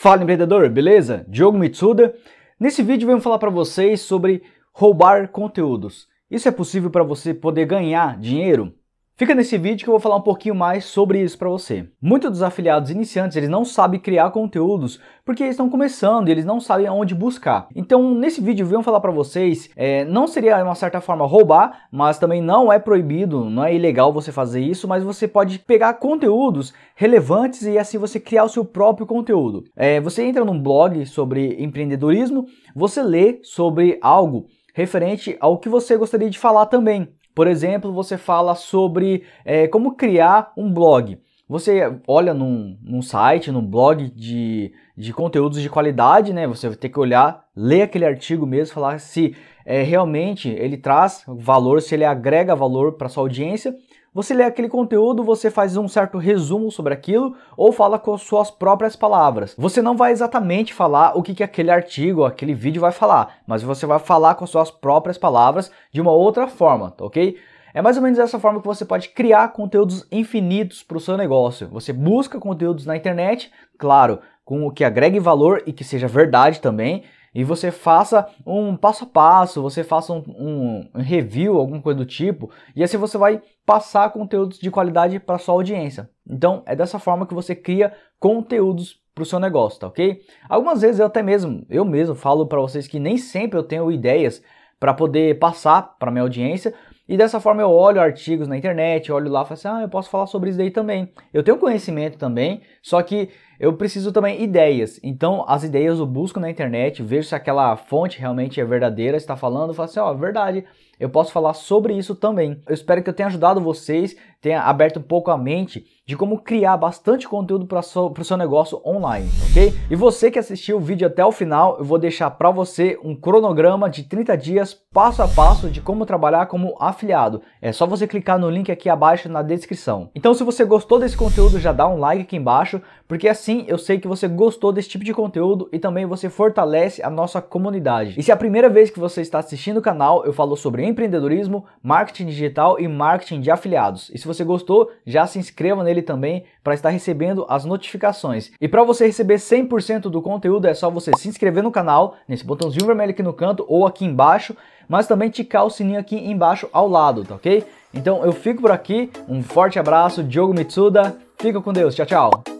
Fala empreendedor, beleza? Diogo Mitsuda. Nesse vídeo venho falar para vocês sobre roubar conteúdos. Isso é possível para você poder ganhar dinheiro? Fica nesse vídeo que eu vou falar um pouquinho mais sobre isso para você. Muitos dos afiliados iniciantes, eles não sabem criar conteúdos porque eles estão começando e eles não sabem aonde buscar. Então, nesse vídeo eu venho falar para vocês, é, não seria de uma certa forma roubar, mas também não é proibido, não é ilegal você fazer isso, mas você pode pegar conteúdos relevantes e assim você criar o seu próprio conteúdo. É, você entra num blog sobre empreendedorismo, você lê sobre algo referente ao que você gostaria de falar também. Por exemplo, você fala sobre é, como criar um blog. Você olha num, num, site, num blog de, de conteúdos de qualidade, né? Você vai ter que olhar, ler aquele artigo mesmo, falar se é, realmente ele traz valor, se ele agrega valor para sua audiência você lê aquele conteúdo, você faz um certo resumo sobre aquilo ou fala com suas próprias palavras. Você não vai exatamente falar o que, que aquele artigo, aquele vídeo vai falar, mas você vai falar com suas próprias palavras de uma outra forma, tá ok? É mais ou menos dessa forma que você pode criar conteúdos infinitos para o seu negócio. Você busca conteúdos na internet, claro, com o que agregue valor e que seja verdade também, e você faça um passo a passo, você faça um, um review, alguma coisa do tipo, e assim você vai passar conteúdos de qualidade para sua audiência. Então é dessa forma que você cria conteúdos para o seu negócio, tá ok? Algumas vezes eu até mesmo, eu mesmo falo para vocês que nem sempre eu tenho ideias para poder passar para minha audiência, e dessa forma eu olho artigos na internet, olho lá e falo assim, ah, eu posso falar sobre isso daí também. Eu tenho conhecimento também, só que eu preciso também ideias. Então, as ideias eu busco na internet, vejo se aquela fonte realmente é verdadeira, está falando, falo assim, ó, oh, verdade, eu posso falar sobre isso também. Eu espero que eu tenha ajudado vocês, tenha aberto um pouco a mente de como criar bastante conteúdo para o seu negócio online, ok? E você que assistiu o vídeo até o final, eu vou deixar para você um cronograma de 30 dias passo a passo de como trabalhar como afiliado. É só você clicar no link aqui abaixo na descrição. Então se você gostou desse conteúdo, já dá um like aqui embaixo, porque assim eu sei que você gostou desse tipo de conteúdo e também você fortalece a nossa comunidade. E se é a primeira vez que você está assistindo o canal, eu falo sobre empreendedorismo, marketing digital e marketing de afiliados. E se você gostou, já se inscreva nele também para estar recebendo as notificações. E para você receber 100% do conteúdo, é só você se inscrever no canal, nesse botãozinho vermelho aqui no canto ou aqui embaixo, mas também ticar o sininho aqui embaixo ao lado, tá ok? Então eu fico por aqui, um forte abraço, Diogo Mitsuda, fica com Deus, tchau, tchau!